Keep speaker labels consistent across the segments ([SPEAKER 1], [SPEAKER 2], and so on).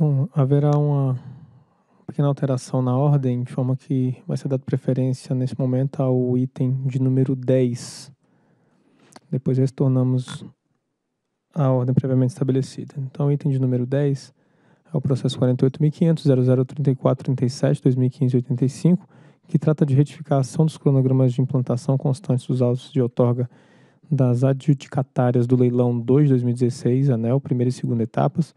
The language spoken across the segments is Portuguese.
[SPEAKER 1] Bom, haverá uma pequena alteração na ordem, de forma que vai ser dado preferência nesse momento ao item de número 10. Depois retornamos à ordem previamente estabelecida. Então, o item de número 10 é o processo 48.500.0034.37.2015.85, que trata de retificação dos cronogramas de implantação constantes dos autos de outorga das adjudicatárias do leilão 2-2016, anel, primeira e segunda etapas,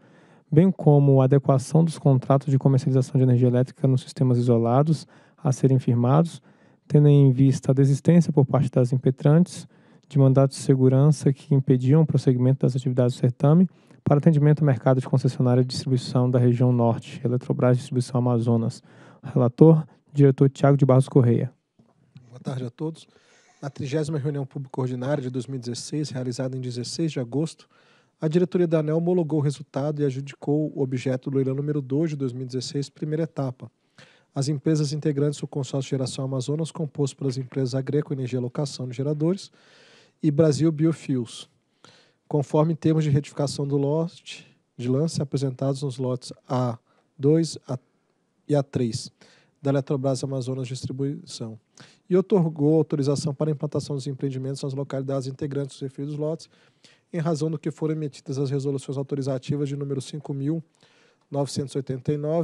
[SPEAKER 1] bem como a adequação dos contratos de comercialização de energia elétrica nos sistemas isolados a serem firmados, tendo em vista a desistência por parte das impetrantes de mandatos de segurança que impediam o prosseguimento das atividades do certame para atendimento ao mercado de concessionária de distribuição da região norte, Eletrobras Distribuição Amazonas. Relator, diretor Tiago de Barros Correia. Boa tarde a todos. Na 30 reunião pública ordinária de 2016, realizada em 16 de agosto, a diretoria da ANEL homologou o resultado e adjudicou o objeto do leilão número 2 de 2016, primeira etapa. As empresas integrantes do consórcio Geração Amazonas, composto pelas empresas Agreco Energia Locação de Geradores e Brasil Biofuels, conforme termos de retificação do lote de lance apresentados nos lotes A2 e A3 da Eletrobras Amazonas Distribuição e otorgou autorização para a implantação dos empreendimentos nas localidades integrantes dos referidos lotes, em razão do que foram emitidas as resoluções autorizativas de número 5.989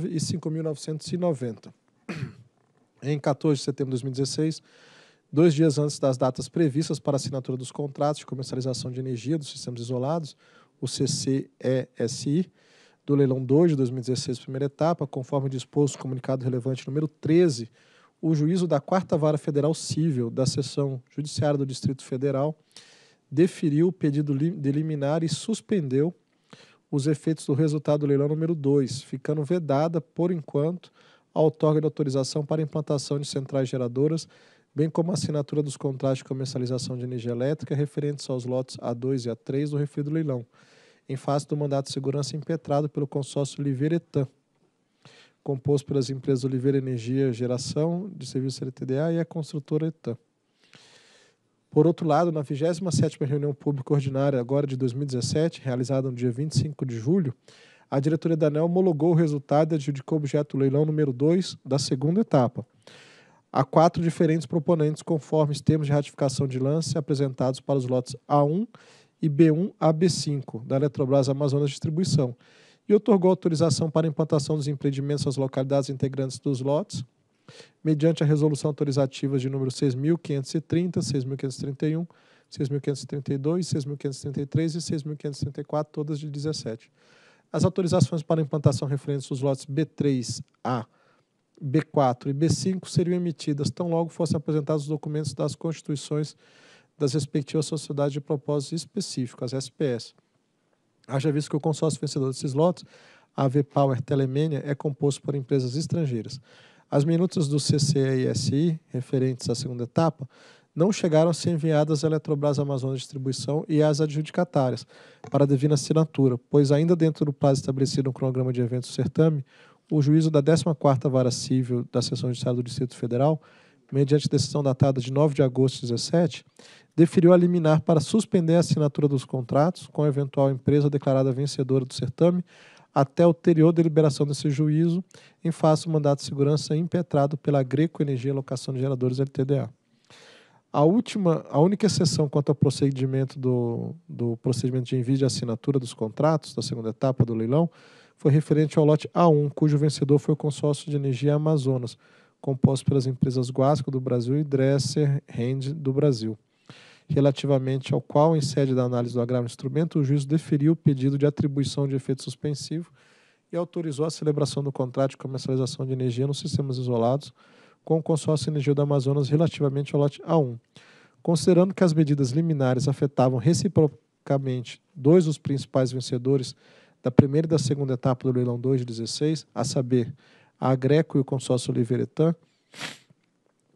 [SPEAKER 1] e 5.990. Em 14 de setembro de 2016, dois dias antes das datas previstas para assinatura dos contratos de comercialização de energia dos sistemas isolados, o CCESI, do leilão 2 de 2016, primeira etapa, conforme disposto no comunicado relevante número 13 o juízo da Quarta Vara Federal Civil da Seção Judiciária do Distrito Federal deferiu o pedido de liminar e suspendeu os efeitos do resultado do leilão número 2, ficando vedada, por enquanto, a outorga de autorização para implantação de centrais geradoras, bem como a assinatura dos contratos de comercialização de energia elétrica referentes aos lotes A2 e A3 do referido leilão, em face do mandato de segurança impetrado pelo consórcio Liveretan, composto pelas empresas Oliveira Energia Geração de Serviço LTDA e a construtora ETAM. Por outro lado, na 27ª reunião pública ordinária agora de 2017, realizada no dia 25 de julho, a diretoria da ANEL homologou o resultado e adjudicou o objeto leilão número 2 da segunda etapa a quatro diferentes proponentes conforme os termos de ratificação de lance apresentados para os lotes A1 e B1 a B5 da Eletrobras Amazonas Distribuição, e otorgou autorização para implantação dos empreendimentos às localidades integrantes dos lotes, mediante a resolução autorizativa de número 6.530, 6.531, 6.532, 6.533 e 6.534, todas de 17. As autorizações para implantação referentes aos lotes B3A, B4 e B5 seriam emitidas tão logo fossem apresentados os documentos das constituições das respectivas sociedades de propósito específico, as SPS Haja visto que o consórcio vencedor desses lotes, a V Power Telemênia, é composto por empresas estrangeiras. As minutas do SI referentes à segunda etapa, não chegaram a ser enviadas à Eletrobras Amazonas Distribuição e às adjudicatárias para devida assinatura, pois ainda dentro do prazo estabelecido no cronograma de eventos do certame, o juízo da 14ª Vara Civil da Sessão de Estado do Distrito Federal mediante decisão datada de 9 de agosto de 2017, deferiu a liminar para suspender a assinatura dos contratos com a eventual empresa declarada vencedora do certame até a ulterior deliberação desse juízo em face do mandato de segurança impetrado pela Greco Energia Locação de Geradores LTDA. A última, a única exceção quanto ao procedimento do, do procedimento de envio de assinatura dos contratos da segunda etapa do leilão foi referente ao lote A1, cujo vencedor foi o consórcio de energia Amazonas, composto pelas empresas Guasco do Brasil e Dresser Rand do Brasil, relativamente ao qual, em sede da análise do agravo instrumento, o juiz deferiu o pedido de atribuição de efeito suspensivo e autorizou a celebração do contrato de comercialização de energia nos sistemas isolados com o consórcio Energia do Amazonas relativamente ao lote A1. Considerando que as medidas liminares afetavam reciprocamente dois dos principais vencedores da primeira e da segunda etapa do leilão 2 de 16, a saber, a Agreco e o consórcio Oliveira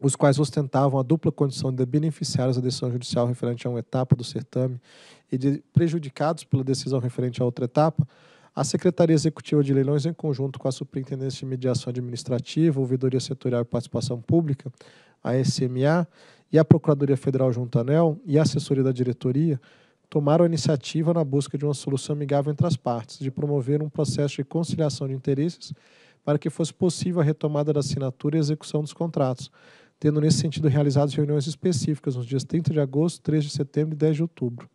[SPEAKER 1] os quais ostentavam a dupla condição de beneficiários da decisão judicial referente a uma etapa do certame e de prejudicados pela decisão referente a outra etapa, a Secretaria Executiva de Leilões, em conjunto com a Superintendência de Mediação Administrativa, Ouvidoria Setorial e Participação Pública, a SMA, e a Procuradoria Federal junto à ANEL e a assessoria da diretoria, tomaram a iniciativa na busca de uma solução amigável entre as partes, de promover um processo de conciliação de interesses para que fosse possível a retomada da assinatura e execução dos contratos, tendo nesse sentido realizadas reuniões específicas nos dias 30 de agosto, 3 de setembro e 10 de outubro.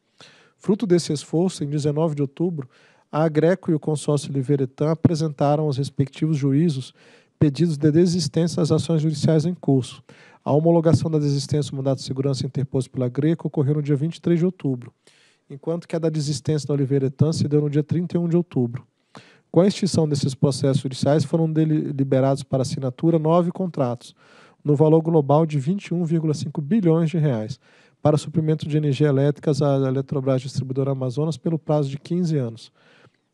[SPEAKER 1] Fruto desse esforço, em 19 de outubro, a Agreco e o consórcio Liberetan apresentaram aos respectivos juízos pedidos de desistência das ações judiciais em curso. A homologação da desistência do mandato de segurança interposto pela Greco ocorreu no dia 23 de outubro, enquanto que a da desistência da Oliveira Tan se deu no dia 31 de outubro. Com a extinção desses processos judiciais, foram deliberados para assinatura nove contratos, no valor global de 21,5 bilhões de reais, para suprimento de energia elétrica à Eletrobras Distribuidora Amazonas pelo prazo de 15 anos.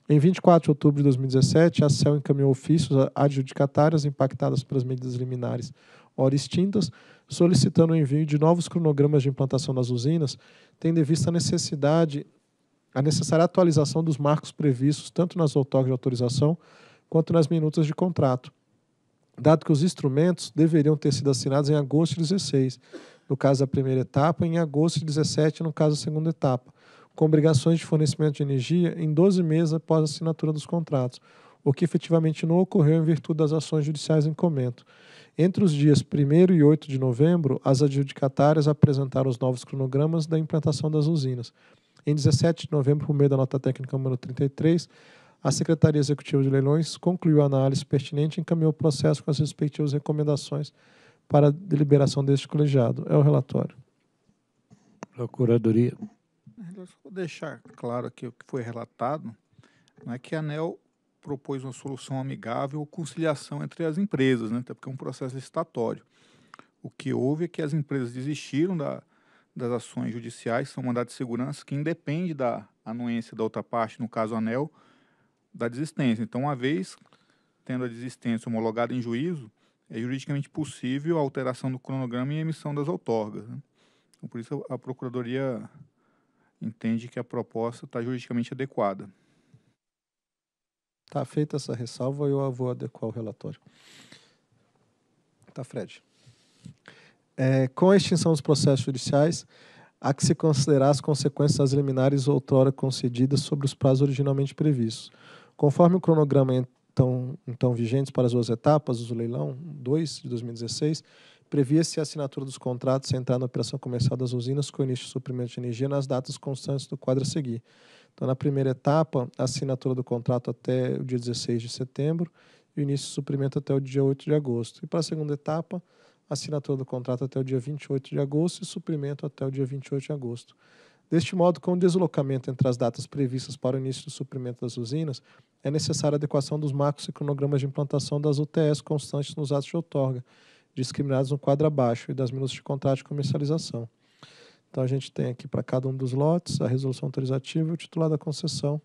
[SPEAKER 1] Em 24 de outubro de 2017, a CEL encaminhou ofícios adjudicatárias impactadas pelas medidas liminares ora extintas, solicitando o envio de novos cronogramas de implantação nas usinas, tendo em vista a necessidade a necessária atualização dos marcos previstos tanto nas outorgas de autorização quanto nas minutas de contrato, dado que os instrumentos deveriam ter sido assinados em agosto de 16, no caso da primeira etapa, e em agosto de 17, no caso da segunda etapa, com obrigações de fornecimento de energia em 12 meses após a assinatura dos contratos, o que efetivamente não ocorreu em virtude das ações judiciais em comento. Entre os dias 1 e 8 de novembro, as adjudicatárias apresentaram os novos cronogramas da implantação das usinas. Em 17 de novembro, por meio da nota técnica número 33, a Secretaria Executiva de Leilões concluiu a análise pertinente e encaminhou o processo com as respectivas recomendações para a deliberação deste colegiado. É o relatório. Procuradoria. vou deixar claro aqui o que foi relatado, não é que a ANEL propôs uma solução amigável ou conciliação entre as empresas, né? até porque é um processo licitatório. O que houve é que as empresas desistiram da, das ações judiciais, são mandados de segurança que independe da anuência da outra parte, no caso ANEL, da desistência. Então, uma vez tendo a desistência homologada em juízo, é juridicamente possível a alteração do cronograma e emissão das outorgas. Né? Então, por isso, a Procuradoria entende que a proposta está juridicamente adequada. Está feita essa ressalva, eu vou adequar o relatório. Tá, Fred é, com a extinção dos processos judiciais, há que se considerar as consequências das liminares outrora concedidas sobre os prazos originalmente previstos. Conforme o cronograma então, então vigentes para as duas etapas, o leilão 2 de 2016, previa-se a assinatura dos contratos e entrar na operação comercial das usinas com início do suprimento de energia nas datas constantes do quadro a seguir. Então, na primeira etapa, a assinatura do contrato até o dia 16 de setembro e o início do suprimento até o dia 8 de agosto. E para a segunda etapa, assinatura do contrato até o dia 28 de agosto e suprimento até o dia 28 de agosto. Deste modo, com o deslocamento entre as datas previstas para o início do suprimento das usinas, é necessária a adequação dos marcos e cronogramas de implantação das UTS constantes nos atos de outorga, discriminados no quadro abaixo, e das minutas de contrato de comercialização. Então, a gente tem aqui para cada um dos lotes a resolução autorizativa e o titular da concessão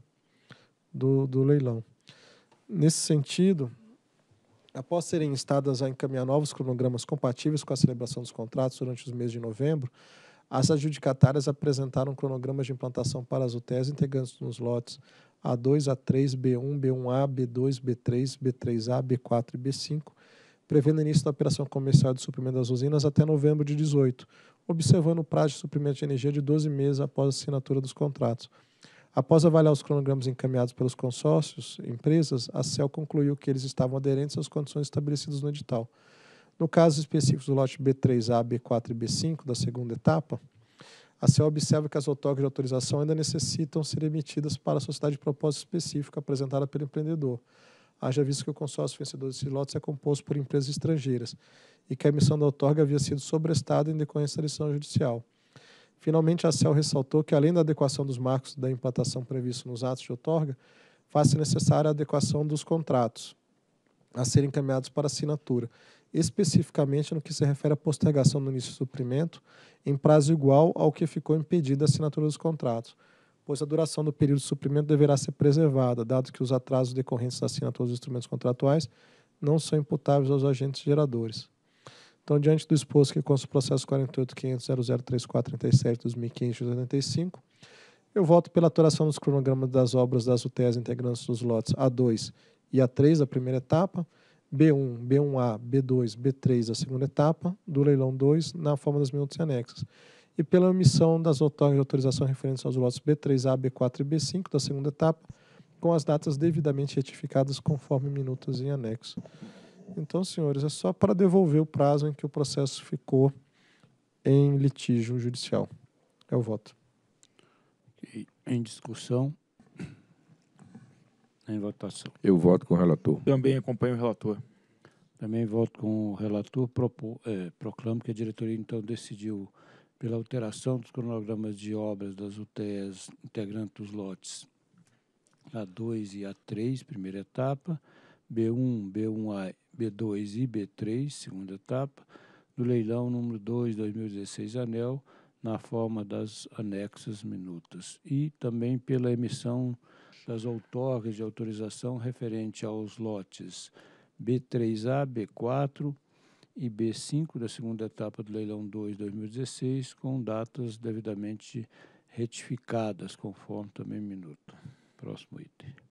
[SPEAKER 1] do, do leilão. Nesse sentido, após serem instadas a encaminhar novos cronogramas compatíveis com a celebração dos contratos durante os meses de novembro, as adjudicatárias apresentaram cronogramas de implantação para as UTEs integrantes nos lotes A2, A3, B1, B1A, B2, B3, B3A, B4 e B5, prevendo início da operação comercial de suprimento das usinas até novembro de 18, observando o prazo de suprimento de energia de 12 meses após a assinatura dos contratos Após avaliar os cronogramas encaminhados pelos consórcios, empresas, a CEL concluiu que eles estavam aderentes às condições estabelecidas no edital. No caso específico do lote B3A, B4 e B5 da segunda etapa, a CEL observa que as autógrafas de autorização ainda necessitam ser emitidas para a sociedade de propósito específico apresentada pelo empreendedor, haja visto que o consórcio vencedor desses lotes é composto por empresas estrangeiras e que a emissão da outorga havia sido sobrestada em decorrência da decisão judicial. Finalmente, a CEL ressaltou que, além da adequação dos marcos da implantação previsto nos atos de outorga, faz-se necessária a adequação dos contratos a serem encaminhados para assinatura, especificamente no que se refere à postergação do início do suprimento, em prazo igual ao que ficou impedido a assinatura dos contratos, pois a duração do período de suprimento deverá ser preservada, dado que os atrasos decorrentes da assinatura dos instrumentos contratuais não são imputáveis aos agentes geradores. Então, diante do exposto que consta o processo 48.500.003437.2585, eu voto pela atuação dos cronogramas das obras das UTEs integrantes dos lotes A2 e A3 da primeira etapa, B1, B1A, B2, B3 da segunda etapa, do leilão 2, na forma das minutas anexas, e pela omissão das outorgas de autorização referentes aos lotes B3A, B4 e B5 da segunda etapa, com as datas devidamente retificadas conforme minutas em anexo. Então, senhores, é só para devolver o prazo em que o processo ficou em litígio judicial. É o voto. Em discussão. Em votação. Eu voto com o relator. Também acompanho o relator. Também voto com o relator. Propo, é, proclamo que a diretoria, então, decidiu pela alteração dos cronogramas de obras das UTEs integrantes dos lotes A2 e A3, primeira etapa, B1, B1A, B2 e B3, segunda etapa, do leilão número 2, 2016, ANEL, na forma das anexas minutas, e também pela emissão das outorgas de autorização referente aos lotes B3A, B4 e B5 da segunda etapa do leilão 2 2016, com datas devidamente retificadas, conforme também minuto. Próximo item.